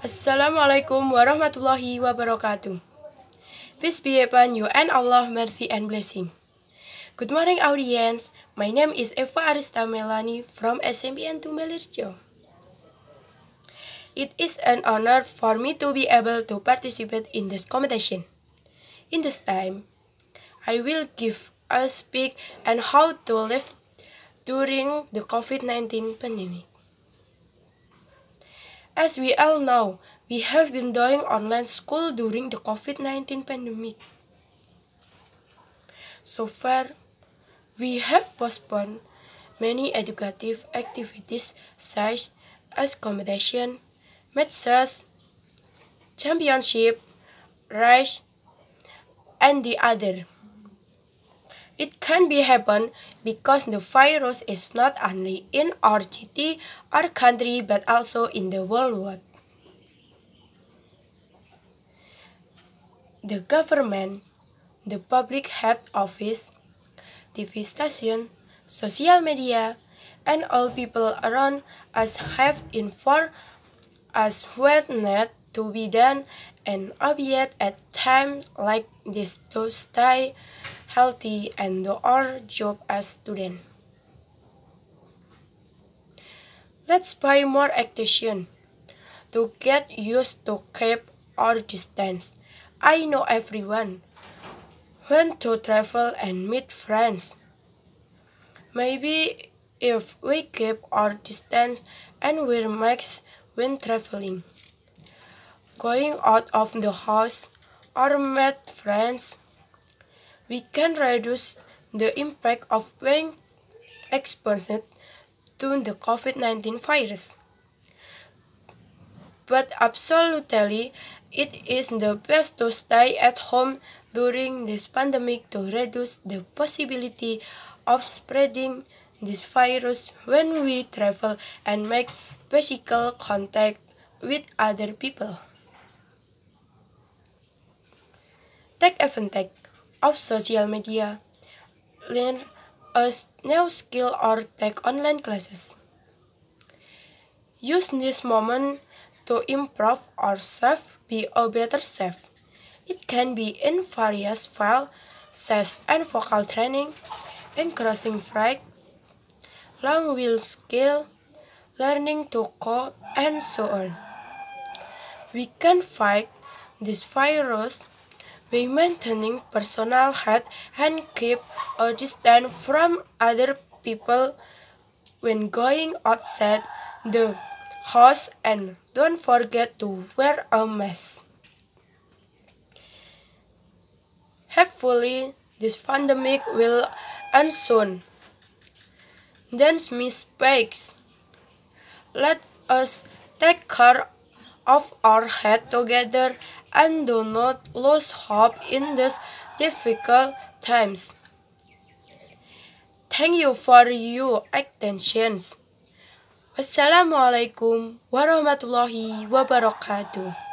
Assalamualaikum warahmatullahi wabarakatuh. Peace be upon you and Allah mercy and blessing. Good morning audience. My name is Eva Arista Melani from SMPN Tumelirjo. It is an honor for me to be able to participate in this competition. In this time, I will give a speak on how to live during the COVID-19 pandemic. As we all know, we have been doing online school during the COVID-19 pandemic. So far, we have postponed many educative activities such as competition, matches, championship, race, and the other. It can be happen because the virus is not only in our city, our country, but also in the world. The government, the public health office, TV station, social media, and all people around us have informed us what needs to be done and obviate at times like this to stay healthy and do our job as student. Let's buy more attention to get used to keep our distance. I know everyone when to travel and meet friends. Maybe if we keep our distance and wear masks when traveling. Going out of the house or met friends we can reduce the impact of being exposed to the COVID-19 virus. But absolutely, it is the best to stay at home during this pandemic to reduce the possibility of spreading this virus when we travel and make physical contact with other people. Take advantage of social media. Learn a new skill or take online classes. Use this moment to improve ourselves, be a better self. It can be in various fields such as vocal training, increasing fright, long wheel skill, learning to code, and so on. We can fight this virus by maintaining personal health and keep a distance from other people when going outside the house and don't forget to wear a mask. Hopefully, this pandemic will end soon. Then, mistakes. Let us take care of our head together and do not lose hope in these difficult times. Thank you for your attentions. Wassalamualaikum warahmatullahi wabarakatuh.